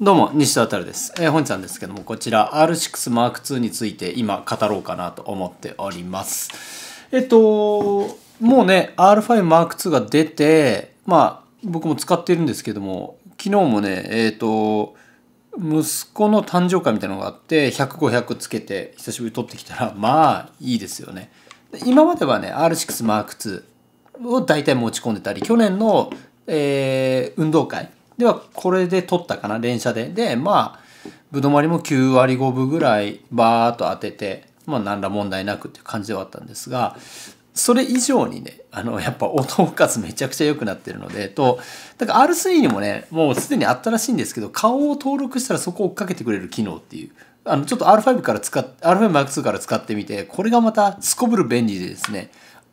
どうも、西田太です。えー、本日なんですけども、こちら R6M2 について今語ろうかなと思っております。えっと、もうね、R5M2 が出て、まあ、僕も使ってるんですけども、昨日もね、えっと、息子の誕生会みたいなのがあって、100、500つけて久しぶりに撮ってきたら、まあ、いいですよね。今まではね、R6M2 を大体持ち込んでたり、去年の、えー、運動会、ではこれで取ったかな連射ででまあぶどまりも9割5分ぐらいバーっと当ててまあ何ら問題なくっていう感じではあったんですがそれ以上にねあのやっぱ音すめちゃくちゃ良くなってるのでとだから R3 にもねもうすでにあったらしいんですけど顔を登録したらそこを追っかけてくれる機能っていうあのちょっと R5 から使っ R5M2 から使ってみてこれがまたすこぶる便利でですね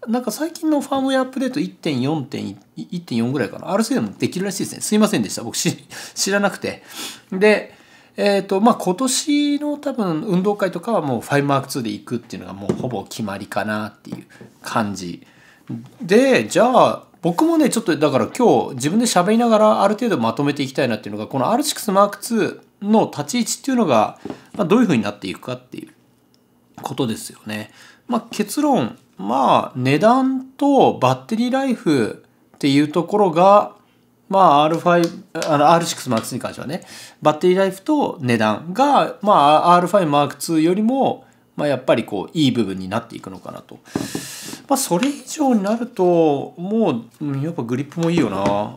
なんか最近のファームウェアアップデート1.4.1.4ぐらいかな。RC でもできるらしいですね。すいませんでした。僕 知らなくて。で、えっ、ー、と、まあ、今年の多分運動会とかはもう 5M2 で行くっていうのがもうほぼ決まりかなっていう感じ。で、じゃあ、僕もね、ちょっとだから今日自分で喋りながらある程度まとめていきたいなっていうのが、この R6M2 の立ち位置っていうのが、まあ、どういうふうになっていくかっていうことですよね。まあ、結論、まあ値段とバッテリーライフっていうところが、まあ R5、R6M2 に関してはね、バッテリーライフと値段が、まあ R5M2 よりも、まあやっぱりこういい部分になっていくのかなと。まあそれ以上になると、もう、やっぱグリップもいいよな。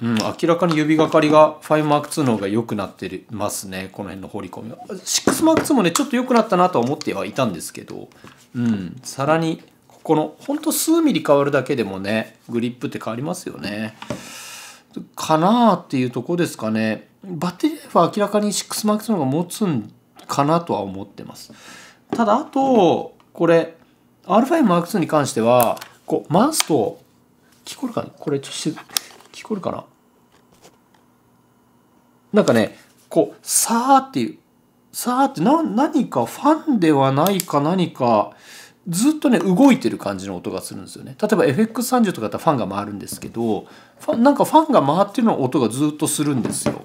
うん、明らかに指がかりが 5M2 の方が良くなってますね、この辺の放り込みは。6M2 もね、ちょっと良くなったなとは思ってはいたんですけど、うん、さらにここのほんと数ミリ変わるだけでもねグリップって変わりますよね。かなっていうとこですかね。バッテリーは明らかに 6MAX の方が持つんかなとは思ってます。ただあとこれ r 5 m x に関してはこう回すと聞こえるかなこれちょっと聞こえるかななんかねこうさーっていうさあってな何かファンではないか何かずっとね動いてる感じの音がするんですよね例えば FX30 とかだったらファンが回るんですけどファなんかファンが回ってるような音がずっとするんですよ。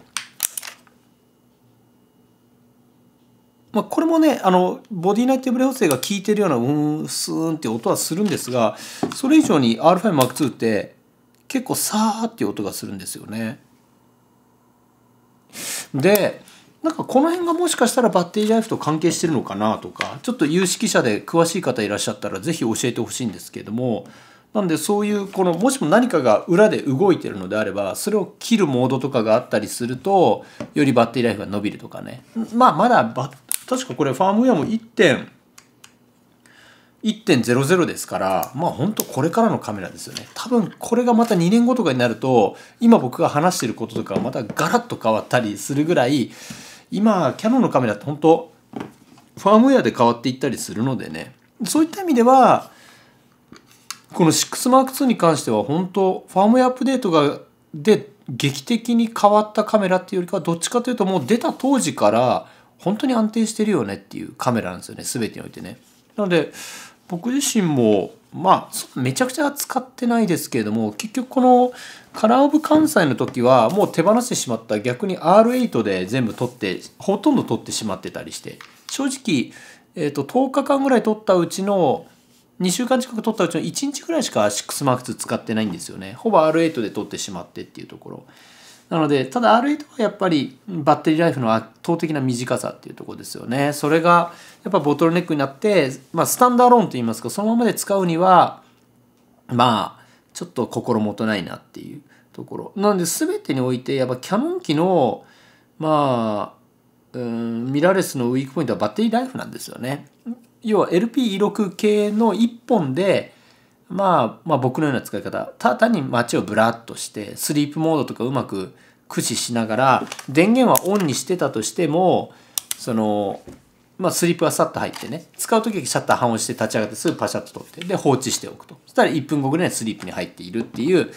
まあ、これもねあのボディナイィブレ補正が効いてるようなうんスーンって音はするんですがそれ以上に R5M2 って結構さーっていう音がするんですよね。でなんかこの辺がもしかしたらバッテリーライフと関係してるのかなとかちょっと有識者で詳しい方いらっしゃったら是非教えてほしいんですけれどもなんでそういうこのもしも何かが裏で動いてるのであればそれを切るモードとかがあったりするとよりバッテリーライフが伸びるとかねまあまだ確かこれファームウェアも1点1.00ですから、まあほんとこれからのカメラですよね。多分これがまた2年後とかになると、今僕が話してることとかまたガラッと変わったりするぐらい、今キャノンのカメラって本当ファームウェアで変わっていったりするのでねそういった意味ではこの 6M2 に関しては本当ファームウェアアップデートがで劇的に変わったカメラっていうよりかはどっちかというともう出た当時から本当に安定してるよねっていうカメラなんですよね全てにおいてね。なので僕自身もまあめちゃくちゃ使ってないですけれども結局このカラーオブ関西の時はもう手放してしまった逆に R8 で全部取ってほとんど取ってしまってたりして正直、えー、と10日間ぐらい取ったうちの2週間近く取ったうちの1日ぐらいしか 6MAX 使ってないんですよねほぼ R8 で取ってしまってっていうところ。なので、ただ R8 はやっぱりバッテリーライフの圧倒的な短さっていうとこですよね。それがやっぱボトルネックになって、まあスタンダーローンといいますか、そのままで使うには、まあ、ちょっと心もとないなっていうところ。なので全てにおいて、やっぱキャノン機の、まあ、うんミラーレスのウィークポイントはバッテリーライフなんですよね。要は LP26 系の1本でまあ、まあ僕のような使い方ただ単に街をブラッとしてスリープモードとかうまく駆使しながら電源はオンにしてたとしてもそのまあスリープはさっと入ってね使う時はシャッター半押して立ち上がってすぐパシャッと取ってで放置しておくとそしたら1分後ぐらいスリープに入っているっていう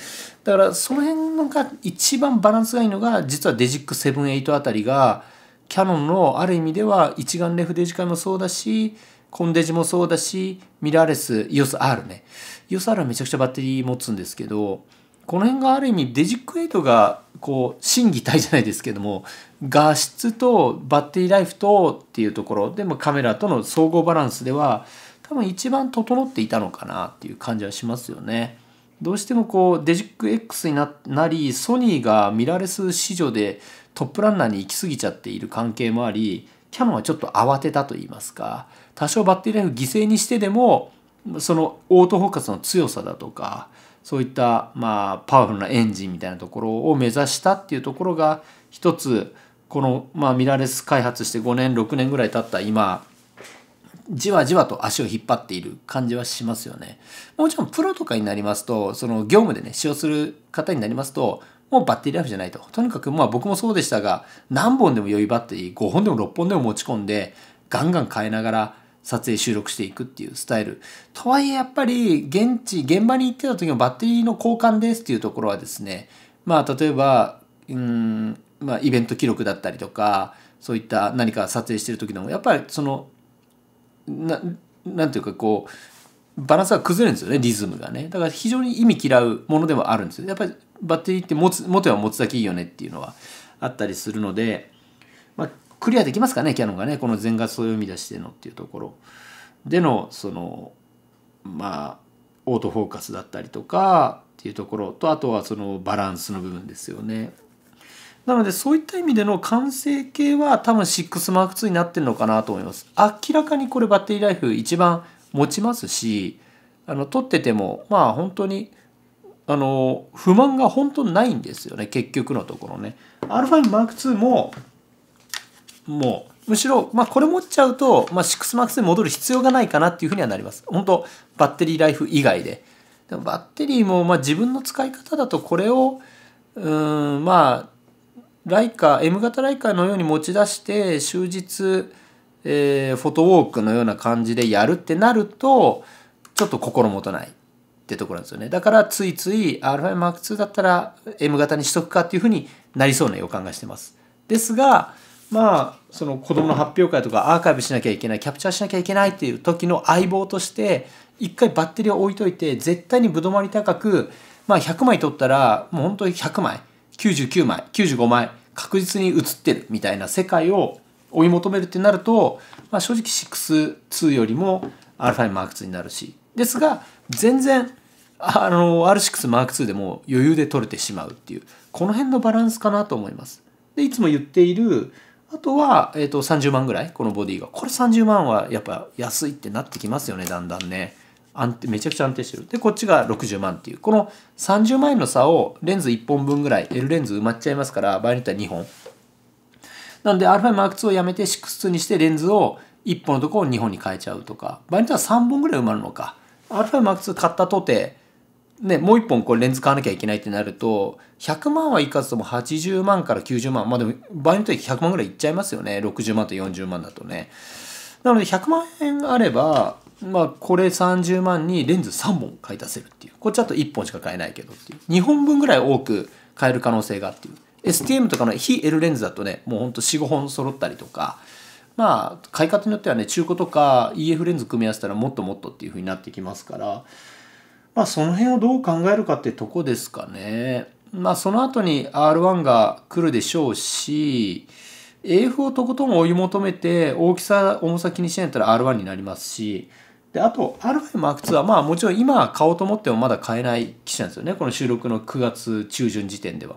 だからその辺のが一番バランスがいいのが実はデジック78あたりがキャノンのある意味では一眼レフデジカメもそうだしコンデジもそうだしミラーレス EOSR ね良さらめちゃくちゃバッテリー持つんですけどこの辺がある意味デジクエイトがこう審議体じゃないですけども画質とバッテリーライフとっていうところでもカメラとの総合バランスでは多分一番整っていたのかなっていう感じはしますよね。どうしてもこうデジック X になりソニーがミラーレス市場でトップランナーに行き過ぎちゃっている関係もありキャノンはちょっと慌てたと言いますか多少バッテリーライフ犠牲にしてでもそのオートフォーカスの強さだとかそういったまあパワフルなエンジンみたいなところを目指したっていうところが一つこのまあミラーレス開発して5年6年ぐらい経った今じわじわと足を引っ張っている感じはしますよね。もちろんプロとかになりますと、その業務でね、使用する方になりますと、もうバッテリーライフじゃないと。とにかくまあ僕もそうでしたが、何本でも余いバッテリー、5本でも6本でも持ち込んで、ガンガン変えながら、撮影収録していくっていうスタイル。とはいえやっぱり現地、現場に行ってた時のバッテリーの交換ですっていうところはですね、まあ例えば、うん、まあイベント記録だったりとか、そういった何か撮影してる時でも、やっぱりその、な、なんていうかこう、バランスが崩れるんですよね、リズムがね。だから非常に意味嫌うものではあるんですよ。やっぱりバッテリーって持つ、持ては持つだけいいよねっていうのはあったりするので、まあクリアできますかねキヤノンがねこの全画素を読み出してのっていうところでのそのまあオートフォーカスだったりとかっていうところとあとはそのバランスの部分ですよね。なのでそういった意味での完成形は多分 6M2 になってるのかなと思います。明らかにこれバッテリーライフ一番持ちますしあの撮っててもまあ本当にあの不満が本当ないんですよね結局のところね。α 2ももうむしろ、まあ、これ持っちゃうと、まあ、6マックスに戻る必要がないかなっていうふうにはなります本当バッテリーライフ以外ででもバッテリーも、まあ、自分の使い方だとこれをうんまあライカ M 型ライカのように持ち出して終日、えー、フォトウォークのような感じでやるってなるとちょっと心もとないってところなんですよねだからついつい α5M2 だったら M 型にしとくかっていうふうになりそうな予感がしてますですがまあその子どもの発表会とかアーカイブしなきゃいけないキャプチャーしなきゃいけないっていう時の相棒として一回バッテリーを置いといて絶対にぶどまり高く、まあ、100枚取ったらもう本当に100枚99枚95枚確実に映ってるみたいな世界を追い求めるってなると、まあ、正直6-2よりも r 5 m 2になるしですが全然あの R6M2 でも余裕で取れてしまうっていうこの辺のバランスかなと思います。でいつも言っているあとは、えー、と30万ぐらいこのボディがこれ30万はやっぱ安いってなってきますよねだんだんね安定めちゃくちゃ安定してるでこっちが60万っていうこの30万円の差をレンズ1本分ぐらい L レンズ埋まっちゃいますから場合によっては2本なんで α2 をやめて6-2にしてレンズを1本のところを2本に変えちゃうとか場合によっては3本ぐらい埋まるのか α2 買ったとてね、もう一本こうレンズ買わなきゃいけないってなると、100万はいかずとも80万から90万、まあでも場合によっては100万ぐらいいっちゃいますよね。60万と40万だとね。なので100万円あれば、まあこれ30万にレンズ3本買い足せるっていう。こっちだと1本しか買えないけどっていう。2本分ぐらい多く買える可能性があっていう。STM とかの非 L レンズだとね、もうほんと4、5本揃ったりとか、まあ買い方によってはね、中古とか EF レンズ組み合わせたらもっともっとっていう風になってきますから、まあ、その辺をどう考えるかってとこですかね。まあ、その後に R1 が来るでしょうし、AF をとことん追い求めて、大きさ、重さ気にしないったら R1 になりますし、で、あと、R5M2 は、まあ、もちろん今買おうと思ってもまだ買えない機種なんですよね。この収録の9月中旬時点では。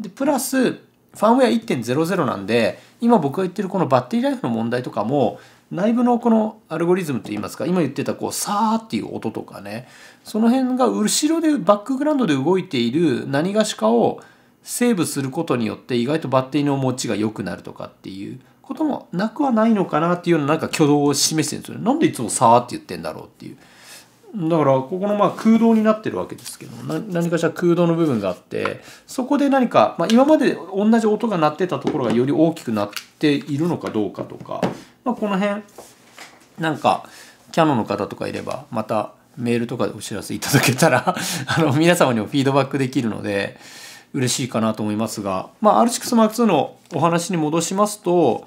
で、プラス、ファンウェア1.00なんで、今僕が言ってるこのバッテリーライフの問題とかも、内部のこのアルゴリズムといいますか今言ってたこうさーっていう音とかねその辺が後ろでバックグラウンドで動いている何がしかをセーブすることによって意外とバッテリーの持ちが良くなるとかっていうこともなくはないのかなっていうようななんか挙動を示してるんですよね。なんでいつもサーって言ってんだろうっていう。だからここのまあ空洞になってるわけですけど何かしら空洞の部分があってそこで何か、まあ、今まで同じ音が鳴ってたところがより大きくなっているのかどうかとかまあ、この辺なんかキャノンの方とかいればまたメールとかでお知らせいただけたら あの皆様にもフィードバックできるので嬉しいかなと思いますが、まあ、RX M2 のお話に戻しますと、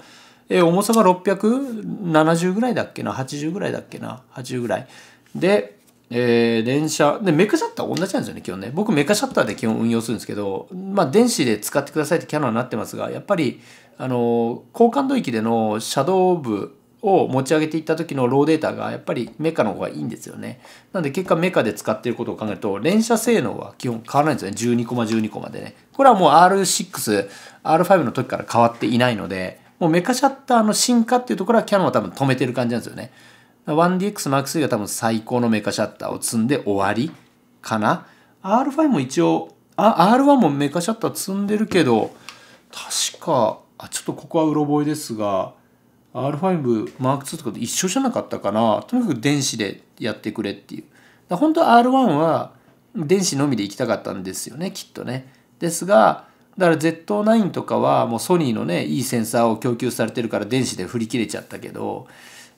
えー、重さが670ぐらいだっけな80ぐらいだっけな80ぐらいでえー、連写。で、メカシャッター同じなんですよね、基本ね。僕、メカシャッターで基本運用するんですけど、まあ、電子で使ってくださいってキャノンになってますが、やっぱり、あの、高感度域でのシャドウ部を持ち上げていった時のローデータが、やっぱりメカの方がいいんですよね。なんで、結果メカで使っていることを考えると、連射性能は基本変わらないんですよね。12コマ、12コマでね。これはもう R6、R5 の時から変わっていないので、もうメカシャッターの進化っていうところはキャノンは多分止めてる感じなんですよね。1DXM3 が多分最高のメカシャッターを積んで終わりかな。R5 も一応、あ、R1 もメカシャッター積んでるけど、確か、あ、ちょっとここはうろ覚えですが、R5M2 とかと一緒じゃなかったかな。とにかく電子でやってくれっていう。本当は R1 は電子のみで行きたかったんですよね、きっとね。ですが、だから Z9 とかはもうソニーのね、いいセンサーを供給されてるから電子で振り切れちゃったけど、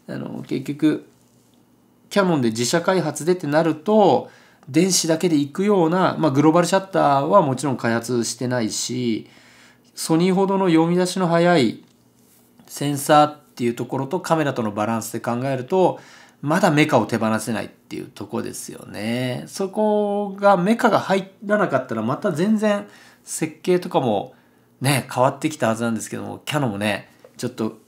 あの結局キャノンで自社開発でってなると電子だけでいくような、まあ、グローバルシャッターはもちろん開発してないしソニーほどの読み出しの早いセンサーっていうところとカメラとのバランスで考えるとまだメカを手放せないっていうとこですよね。そこがメカが入らなかったらまた全然設計とかもね変わってきたはずなんですけどもキャノンもねちょっと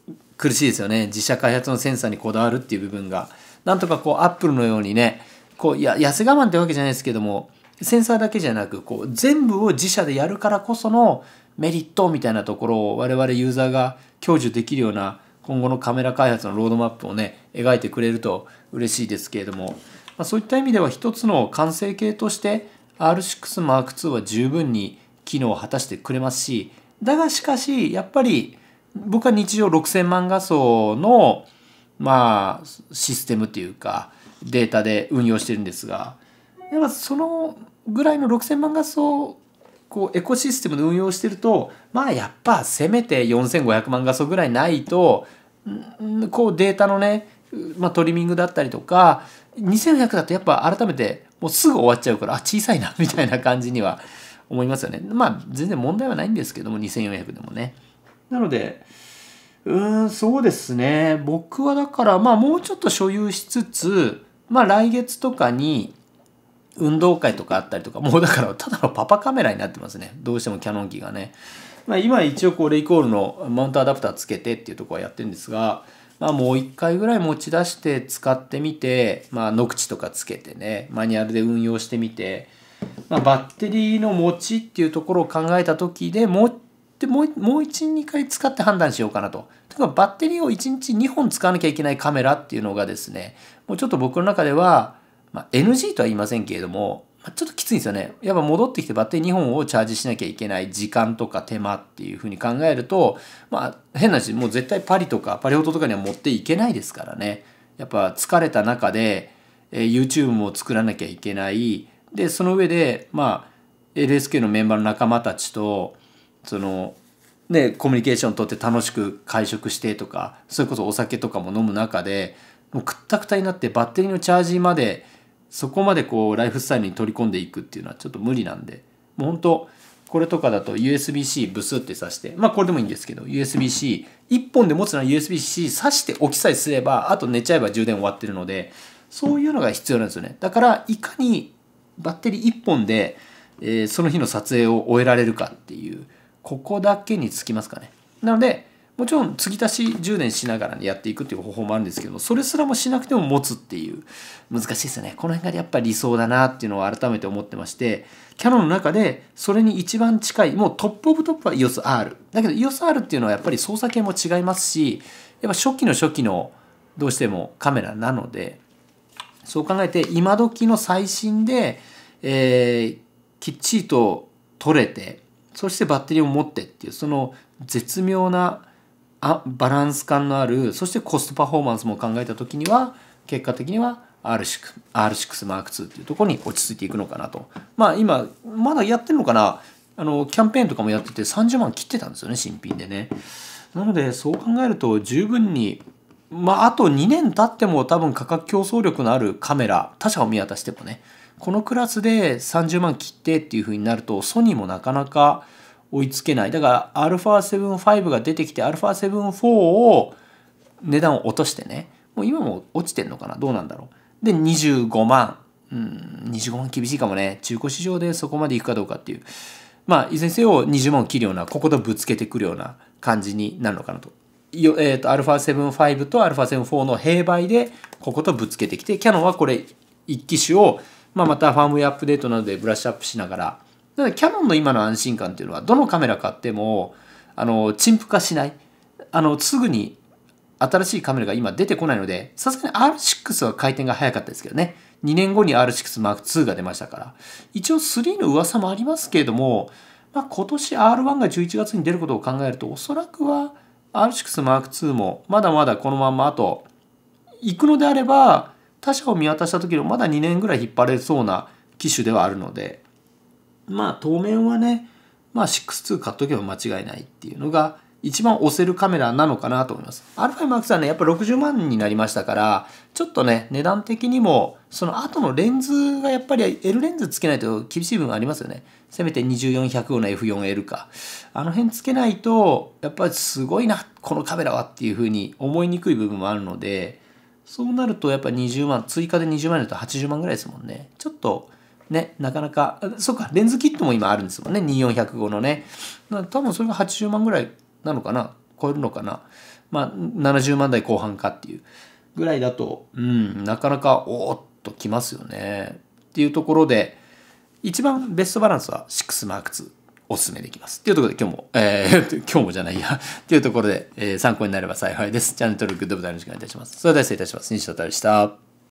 苦しいですよね自社開発のセンサーにこだわるっていう部分がなんとかこうアップルのようにねこういや安我慢ってわけじゃないですけどもセンサーだけじゃなくこう全部を自社でやるからこそのメリットみたいなところを我々ユーザーが享受できるような今後のカメラ開発のロードマップをね描いてくれると嬉しいですけれども、まあ、そういった意味では一つの完成形として R6M2 は十分に機能を果たしてくれますしだがしかしやっぱり僕は日常6,000万画素の、まあ、システムというかデータで運用してるんですがやっぱそのぐらいの6,000万画素こうエコシステムで運用してるとまあやっぱせめて4,500万画素ぐらいないとこうデータのね、まあ、トリミングだったりとか2 5 0 0だとやっぱ改めてもうすぐ終わっちゃうからあ小さいなみたいな感じには思いますよね。まあ全然問題はないんですけども2400でもね。なので、うーん、そうですね。僕はだから、まあもうちょっと所有しつつ、まあ来月とかに運動会とかあったりとか、もうだからただのパパカメラになってますね。どうしてもキャノン機がね。まあ今一応これレイコールのマウントアダプターつけてっていうとこはやってるんですが、まあもう一回ぐらい持ち出して使ってみて、まあノクチとかつけてね、マニュアルで運用してみて、まあ、バッテリーの持ちっていうところを考えた時でもうでもうもう12回使って判断しようかなと。とかバッテリーを1日2本使わなきゃいけないカメラっていうのがですねもうちょっと僕の中では、まあ、NG とは言いませんけれども、まあ、ちょっときついんですよね。やっぱ戻ってきてバッテリー2本をチャージしなきゃいけない時間とか手間っていうふうに考えるとまあ変な話もう絶対パリとかパリオトとかには持っていけないですからね。やっぱ疲れた中で、えー、YouTube も作らなきゃいけないでその上でまあ LSK のメンバーの仲間たちとそのねコミュニケーション取って楽しく会食してとかそれこそお酒とかも飲む中でもうくったくたになってバッテリーのチャージまでそこまでこうライフスタイルに取り込んでいくっていうのはちょっと無理なんでもう本当これとかだと USB-C ブスって挿してまあこれでもいいんですけど USB-C1 本で持つなら USB-C 挿しておきさえすればあと寝ちゃえば充電終わってるのでそういうのが必要なんですよねだからいかにバッテリー1本で、えー、その日の撮影を終えられるかっていう。ここだけにつきますかね。なので、もちろん継ぎ足し充電しながらやっていくっていう方法もあるんですけども、それすらもしなくても持つっていう、難しいですよね。この辺がやっぱり理想だなっていうのを改めて思ってまして、キャノンの中でそれに一番近い、もうトップオブトップは EOSR。だけど EOSR っていうのはやっぱり操作系も違いますし、やっぱ初期の初期のどうしてもカメラなので、そう考えて今時の最新で、えー、きっちりと撮れて、そしてバッテリーを持ってっていうその絶妙なあバランス感のあるそしてコストパフォーマンスも考えた時には結果的には R6, R6M2 っていうところに落ち着いていくのかなとまあ今まだやってるのかなあのキャンペーンとかもやってて30万切ってたんですよね新品でねなのでそう考えると十分にまああと2年経っても多分価格競争力のあるカメラ他社を見渡してもねこのクラスで30万切ってっていう風になるとソニーもなかなか追いつけないだから α75 が出てきて α74 を値段を落としてねもう今も落ちてんのかなどうなんだろうで25万うん25万厳しいかもね中古市場でそこまでいくかどうかっていうまあいずれにせよ20万を切るようなこことぶつけてくるような感じになるのかなとえーと、と α75 と α74 の併売でこことぶつけてきてキヤノンはこれ1機種をまあ、またファームウェアアップデートなどでブラッシュアップしながら、なキャノンの今の安心感っていうのは、どのカメラ買っても、あの、陳腐化しない。あの、すぐに新しいカメラが今出てこないので、さすがに R6 は回転が早かったですけどね。2年後に R6M2 が出ましたから。一応3の噂もありますけれども、まあ、今年 R1 が11月に出ることを考えると、おそらくは R6M2 もまだまだこのまんまあと、行くのであれば、他社を見渡した時のまだ2年ぐらい引っ張れそうな機種ではあるので、まあ当面はね、まあ6-2買っとけば間違いないっていうのが一番押せるカメラなのかなと思います。α ク m はね、やっぱ60万になりましたから、ちょっとね、値段的にも、その後のレンズがやっぱり L レンズつけないと厳しい部分ありますよね。せめて24105の F4L か。あの辺つけないと、やっぱりすごいな、このカメラはっていう風に思いにくい部分もあるので、そうなるとやっぱ20万、追加で20万だと80万ぐらいですもんね。ちょっと、ね、なかなか、そっか、レンズキットも今あるんですもんね。2 4 0 5のね。多分それが80万ぐらいなのかな超えるのかなまあ、70万台後半かっていうぐらいだと、うん、なかなか、おーっと来ますよね。っていうところで、一番ベストバランスは 6M2。お勧めできます。というところで今日も、えー、今日もじゃないやというところで、えー、参考になれば幸いです。チャンネル登録、どうもよろしくお願いいたします。それでは失礼いたします。西田太郎でした。